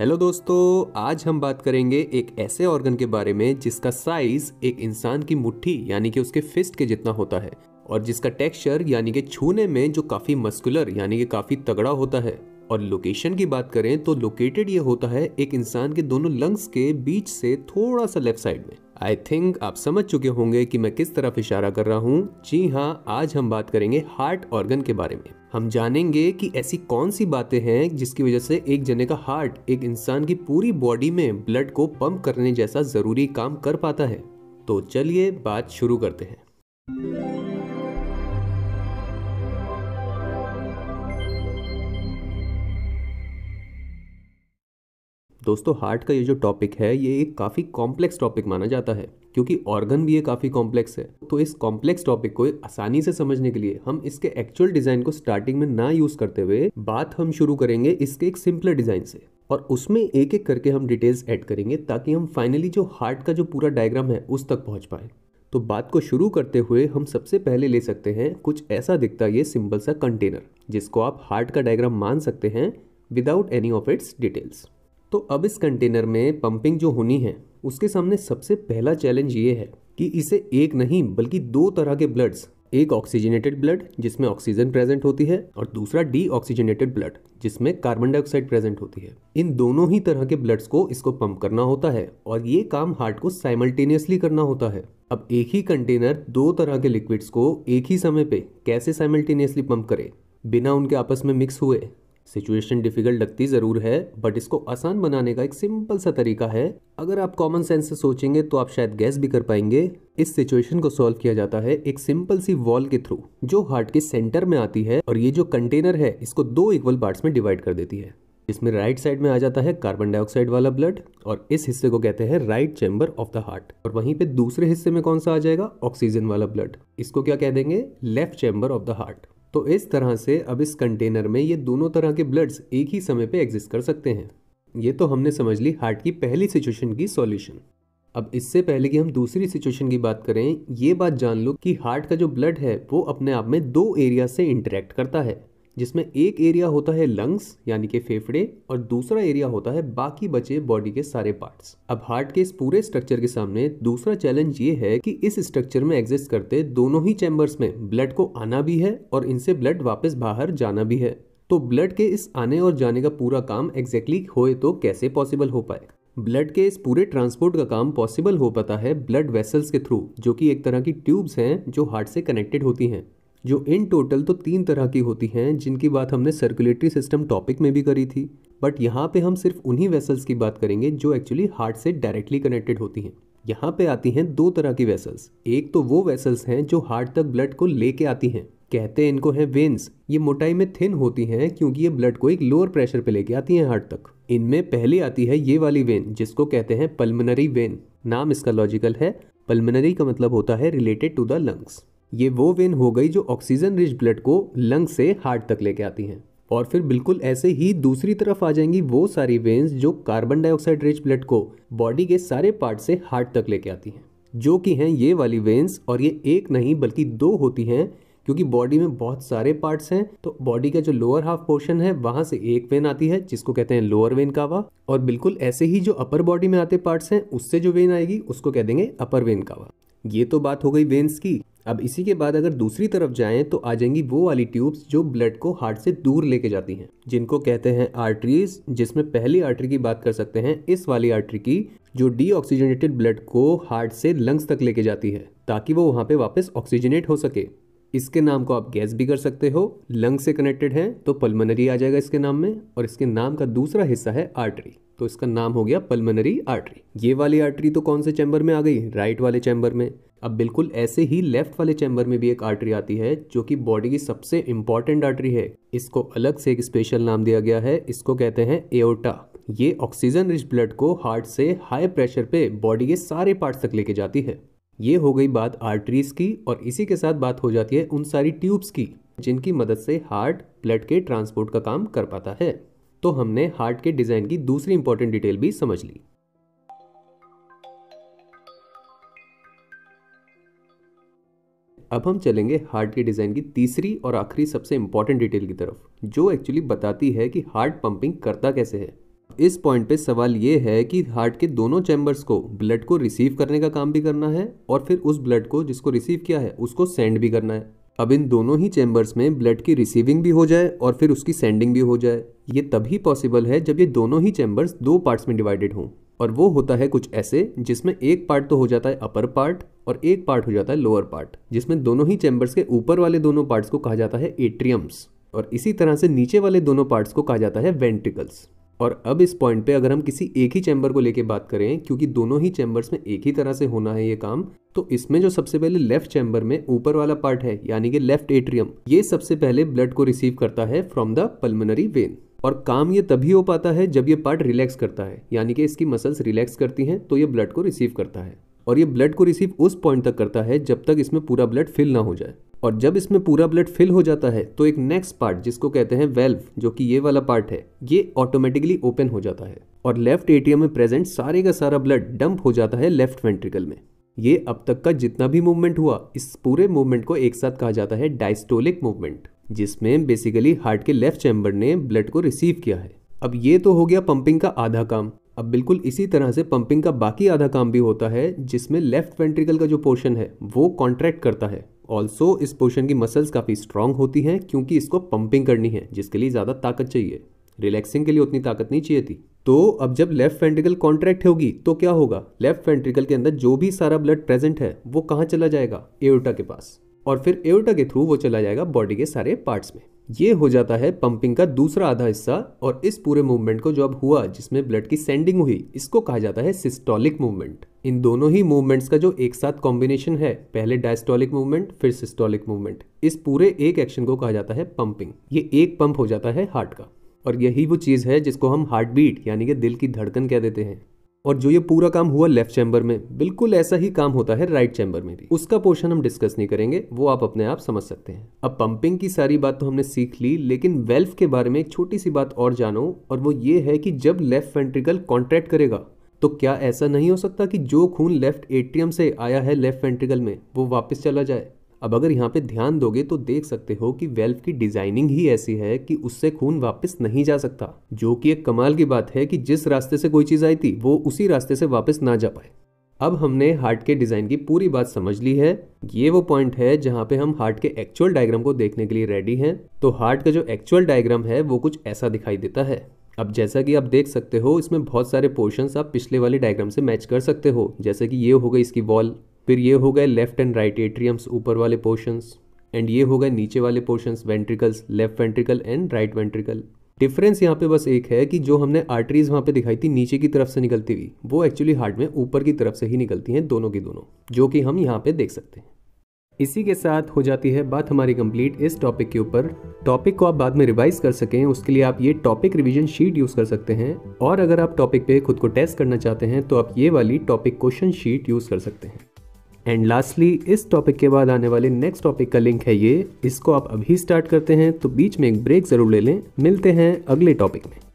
hello दोस्तों आज हम बात करेंगे एक ऐसे ऑर्गन के बारे में जिसका साइज एक इंसान की मुट्ठी यानी कि उसके फिस्ट के जितना होता है और जिसका टेक्सचर यानी कि छूने में जो काफ़ी मस्कुलर यानी कि काफ़ी तगड़ा होता है और लोकेशन की बात करें तो लोकेटेड ये होता है एक इंसान के दोनों लंग्स के बीच से थोड़ा सा लेफ्ट साइड में आई थिंक आप समझ चुके होंगे कि मैं किस तरफ इशारा कर रहा हूँ जी हाँ आज हम बात करेंगे हार्ट ऑर्गन के बारे में हम जानेंगे कि ऐसी कौन सी बातें हैं जिसकी वजह से एक जने का हार्ट एक इंसान की पूरी बॉडी में ब्लड को पंप करने जैसा ज़रूरी काम कर पाता है तो चलिए बात शुरू करते हैं दोस्तों हार्ट का ये जो टॉपिक है ये एक काफ़ी कॉम्प्लेक्स टॉपिक माना जाता है क्योंकि ऑर्गन भी ये काफ़ी कॉम्प्लेक्स है तो इस कॉम्प्लेक्स टॉपिक को आसानी से समझने के लिए हम इसके एक्चुअल डिज़ाइन को स्टार्टिंग में ना यूज़ करते हुए बात हम शुरू करेंगे इसके एक सिंपलर डिज़ाइन से और उसमें एक एक करके हम डिटेल्स ऐड करेंगे ताकि हम फाइनली जो हार्ट का जो पूरा डायग्राम है उस तक पहुँच पाएँ तो बात को शुरू करते हुए हम सबसे पहले ले सकते हैं कुछ ऐसा दिखता ये सिंपल सा कंटेनर जिसको आप हार्ट का डायग्राम मान सकते हैं without any of its details तो अब इस कंटेनर में पंपिंग जो होनी है उसके सामने सबसे पहला चैलेंज ये है कि इसे एक नहीं बल्कि दो तरह के ब्लड्स एक ऑक्सीजनेटेड ब्लड जिसमें ऑक्सीजन प्रेजेंट होती है और दूसरा डी ऑक्सीजनेटेड ब्लड जिसमें कार्बन डाइऑक्साइड प्रेजेंट होती है इन दोनों ही तरह के ब्लड्स को इसको पंप करना होता है और ये काम हार्ट को साइमल्टेनियसली करना होता है अब एक ही कंटेनर दो तरह के लिक्विड्स को एक ही समय पे कैसे साइमल्टेनियसली पंप करे बिना उनके आपस में मिक्स हुए सिचुएशन डिफिकल्ट लगती ज़रूर है बट इसको आसान बनाने का एक सिंपल सा तरीका है अगर आप कॉमन सेंस से सोचेंगे तो आप शायद गैस भी कर पाएंगे इस सिचुएशन को सॉल्व किया जाता है एक सिंपल सी वॉल के थ्रू जो हार्ट के सेंटर में आती है और ये जो कंटेनर है इसको दो इक्वल पार्ट्स में डिवाइड कर देती है इसमें राइट साइड में आ जाता है कार्बन डाइऑक्साइड वाला ब्लड और इस हिस्से को कहते हैं right chamber of the heart और वहीं पे दूसरे हिस्से में कौन सा आ जाएगा ऑक्सीजन वाला ब्लड इसको क्या कह देंगे left chamber of the heart तो इस तरह से अब इस कंटेनर में ये दोनों तरह के ब्लड्स एक ही समय पे एग्जिस्ट कर सकते हैं ये तो हमने समझ ली हार्ट की पहली सिचुएशन की सॉल्यूशन अब इससे पहले कि हम दूसरी सिचुएशन की बात करें ये बात जान लो कि हार्ट का जो ब्लड है वो अपने आप में दो एरिया से इंटरेक्ट करता है जिसमें एक एरिया होता है लंग्स यानी कि फेफड़े और दूसरा एरिया होता है बाकी बचे बॉडी के सारे पार्ट्स अब हार्ट के इस पूरे स्ट्रक्चर के सामने दूसरा चैलेंज ये है कि इस स्ट्रक्चर में एग्जिस्ट करते दोनों ही चैम्बर्स में ब्लड को आना भी है और इनसे ब्लड वापस बाहर जाना भी है तो ब्लड के इस आने और जाने का पूरा काम एग्जैक्टली exactly होए तो कैसे पॉसिबल हो पाए ब्लड के इस पूरे ट्रांसपोर्ट का काम पॉसिबल हो पाता है ब्लड वेसल्स के थ्रू जो कि एक तरह की ट्यूब्स हैं जो हार्ट से कनेक्टेड होती हैं जो इन टोटल तो तीन तरह की होती हैं जिनकी बात हमने सर्कुलेटरी सिस्टम टॉपिक में भी करी थी बट यहाँ पे हम सिर्फ उन्हीं वेसल्स की बात करेंगे जो एक्चुअली हार्ट से डायरेक्टली कनेक्टेड होती हैं यहाँ पे आती हैं दो तरह की वेसल्स एक तो वो वेसल्स हैं जो हार्ट तक ब्लड को लेके आती हैं कहते हैं इनको हैं वेन्स ये मोटाई में थिन होती हैं क्योंकि ये ब्लड को एक लोअर प्रेशर पे लेके आती हैं हार्ट तक इनमें पहली आती है ये वाली वेन जिसको कहते हैं पल्मोनरी वेन नाम इसका लॉजिकल है पल्मोनरी का मतलब होता है रिलेटेड टू द लंग्स ये वो वेन हो गई जो ऑक्सीजन रिच ब्लड को लंग से हार्ट तक लेके आती हैं और फिर बिल्कुल ऐसे ही दूसरी तरफ आ जाएंगी वो सारी वेन्स जो कार्बन डाइऑक्साइड रिच ब्लड को बॉडी के सारे पार्ट से हार्ट तक लेके आती हैं जो कि हैं ये वाली वेन्स और ये एक नहीं बल्कि दो होती हैं क्योंकि बॉडी में बहुत सारे पार्ट्स हैं तो बॉडी का जो लोअर हाफ पोर्शन है वहाँ से एक वेन आती है जिसको कहते हैं लोअर वेन कावा और बिल्कुल ऐसे ही जो अपर बॉडी में आते पार्ट्स हैं उससे जो वेन आएगी उसको कह देंगे अपर वेन कावा ये तो बात हो गई वेन्स की अब इसी के बाद अगर दूसरी तरफ जाएं तो आ जाएंगी वो वाली ट्यूब्स जो ब्लड को हार्ट से दूर लेके जाती हैं जिनको कहते हैं आर्टरीज जिसमें पहली आर्टरी की बात कर सकते हैं इस वाली आर्टरी की जो डीऑक्सीजनेटेड ब्लड को हार्ट से लंग्स तक लेके जाती है ताकि वो वहाँ पे वापस ऑक्सीजनेट हो सके इसके नाम को आप गैस भी कर सकते हो लंग से कनेक्टेड है तो पल्मनरी आ जाएगा इसके नाम में और इसके नाम का दूसरा हिस्सा है आर्टरी तो इसका नाम हो गया पल्मनरी आर्टरी ये वाली आर्टरी तो कौन से चैम्बर में आ गई राइट वाले चैम्बर में अब बिल्कुल ऐसे ही लेफ्ट वाले चैम्बर में भी एक आर्टरी आती है जो कि बॉडी की सबसे इंपॉर्टेंट आर्टरी है इसको अलग से एक स्पेशल नाम दिया गया है इसको कहते हैं एओटा ये ऑक्सीजन रिच ब्लड को हार्ट से हाई प्रेशर पे बॉडी के सारे पार्ट्स तक लेके जाती है ये हो गई बात आर्टरीज की और इसी के साथ बात हो जाती है उन सारी ट्यूब्स की जिनकी मदद से हार्ट ब्लड के ट्रांसपोर्ट का काम कर पाता है तो हमने हार्ट के डिज़ाइन की दूसरी इंपॉर्टेंट डिटेल भी समझ ली अब हम चलेंगे हार्ट के डिज़ाइन की तीसरी और आखिरी सबसे इम्पॉर्टेंट डिटेल की तरफ जो एक्चुअली बताती है कि हार्ट पंपिंग करता कैसे है इस पॉइंट पे सवाल ये है कि हार्ट के दोनों चैम्बर्स को ब्लड को रिसीव करने का काम भी करना है और फिर उस ब्लड को जिसको रिसीव किया है उसको सेंड भी करना है अब इन दोनों ही चैम्बर्स में ब्लड की रिसीविंग भी हो जाए और फिर उसकी सेंडिंग भी हो जाए ये तभी पॉसिबल है जब ये दोनों ही चैम्बर्स दो पार्ट्स में डिवाइडेड हों और वो होता है कुछ ऐसे जिसमें एक पार्ट तो हो जाता है अपर पार्ट और एक पार्ट हो जाता है लोअर पार्ट जिसमें दोनों ही चैम्बर्स के ऊपर वाले दोनों पार्ट्स को कहा जाता है एट्रियम्स और इसी तरह से नीचे वाले दोनों पार्ट्स को कहा जाता है वेंटिकल्स और अब इस पॉइंट पे अगर हम किसी एक ही चैम्बर को लेके बात करें क्योंकि दोनों ही चैम्बर्स में एक ही तरह से होना है ये काम तो इसमें जो सबसे पहले लेफ्ट चैम्बर में ऊपर वाला पार्ट है यानी कि लेफ्ट एट्रियम ये सबसे पहले ब्लड को रिसीव करता है फ्रॉम द पल्मोनरी वेन और काम ये तभी हो पाता है जब ये पार्ट रिलैक्स करता है यानी कि इसकी मसल्स रिलैक्स करती हैं तो ये ब्लड को रिसीव करता है और ये ब्लड को रिसीव उस पॉइंट तक करता है जब तक इसमें पूरा ब्लड फिल ना हो जाए और जब इसमें पूरा ब्लड फिल हो जाता है तो एक नेक्स्ट पार्ट जिसको कहते हैं वेल्व जो कि ये वाला पार्ट है ये ऑटोमेटिकली ओपन हो जाता है और लेफ्ट एटीएम में प्रेजेंट सारे का सारा ब्लड डंप हो जाता है लेफ्ट वेंट्रिकल में ये अब तक का जितना भी मूवमेंट हुआ इस पूरे मूवमेंट को एक साथ कहा जाता है डायस्टोलिक मूवमेंट जिसमें बेसिकली हार्ट के लेफ्ट चैम्बर ने ब्लड को रिसीव किया है अब ये तो हो गया पंपिंग का आधा काम अब बिल्कुल इसी तरह से पंपिंग का बाकी आधा काम भी होता है जिसमें लेफ्ट वेंट्रिकल का जो पोर्शन है वो कॉन्ट्रैक्ट करता है ऑल्सो इस पोर्शन की मसल्स काफ़ी स्ट्रांग होती हैं क्योंकि इसको पंपिंग करनी है जिसके लिए ज़्यादा ताकत चाहिए रिलैक्सिंग के लिए उतनी ताकत नहीं चाहिए थी तो अब जब लेफ्ट वेंट्रिकल कॉन्ट्रैक्ट होगी तो क्या होगा लेफ्ट वेंट्रिकल के अंदर जो भी सारा ब्लड प्रेजेंट है वो कहाँ चला जाएगा एयोटा के पास और फिर एयोटा के थ्रू वो चला जाएगा बॉडी के सारे पार्ट्स में ये हो जाता है पंपिंग का दूसरा आधा हिस्सा और इस पूरे मूवमेंट को जो अब हुआ जिसमें ब्लड की सेंडिंग हुई इसको कहा जाता है सिस्टोलिक मूवमेंट इन दोनों ही मूवमेंट्स का जो एक साथ कॉम्बिनेशन है पहले डायस्टोलिक मूवमेंट फिर सिस्टोलिक मूवमेंट इस पूरे एक एक्शन को कहा जाता है पंपिंग ये एक पंप हो जाता है हार्ट का और यही वो चीज़ है जिसको हम हार्ट बीट यानी कि दिल की धड़कन कह देते हैं और जो ये पूरा काम हुआ लेफ्ट चैम्बर में बिल्कुल ऐसा ही काम होता है राइट चैम्बर में भी उसका पोर्शन हम डिस्कस नहीं करेंगे वो आप अपने आप समझ सकते हैं अब पंपिंग की सारी बात तो हमने सीख ली लेकिन वेल्फ के बारे में एक छोटी सी बात और जानो और वो ये है कि जब लेफ्ट वेंट्रिकल कॉन्ट्रैक्ट करेगा तो क्या ऐसा नहीं हो सकता कि जो खून लेफ्ट एटीएम से आया है लेफ्ट वेंट्रिकल में वो वापस चला जाए अब अगर यहाँ पे ध्यान दोगे तो देख सकते हो कि वेल्व की डिजाइनिंग ही ऐसी है कि उससे खून वापस नहीं जा सकता जो कि एक कमाल की बात है कि जिस रास्ते से कोई चीज आई थी वो उसी रास्ते से वापस ना जा पाए अब हमने हार्ट के डिज़ाइन की पूरी बात समझ ली है ये वो पॉइंट है जहाँ पे हम हार्ट के एक्चुअल डायग्राम को देखने के लिए रेडी है तो हार्ट का जो एक्चुअल डायग्राम है वो कुछ ऐसा दिखाई देता है अब जैसा कि आप देख सकते हो इसमें बहुत सारे पोर्शंस आप पिछले वाले डायग्राम से मैच कर सकते हो जैसे कि ये हो गई इसकी वॉल फिर ये हो गए लेफ्ट एंड राइट एट्रियम्स ऊपर वाले पोर्शंस एंड ये हो गए नीचे वाले portions ventricles left ventricle and right ventricle difference यहाँ पे बस एक है कि जो हमने आर्टरीज वहाँ पे दिखाई थी नीचे की तरफ से निकलती हुई वो एक्चुअली हार्ट में ऊपर की तरफ से ही निकलती हैं दोनों की दोनों जो कि हम यहाँ पे देख सकते हैं इसी के साथ हो जाती है बात हमारी कंप्लीट इस टॉपिक के ऊपर टॉपिक को आप बाद में रिवाइज कर सकें उसके लिए आप ये टॉपिक रिवीजन शीट यूज़ कर सकते हैं और अगर आप टॉपिक पे खुद को टेस्ट करना चाहते हैं तो आप ये वाली टॉपिक क्वेश्चन शीट यूज़ कर सकते हैं एंड लास्टली इस टॉपिक के बाद आने वाले नेक्स्ट टॉपिक का लिंक है ये इसको आप अभी स्टार्ट करते हैं तो बीच में एक ब्रेक ज़रूर ले लें मिलते हैं अगले टॉपिक में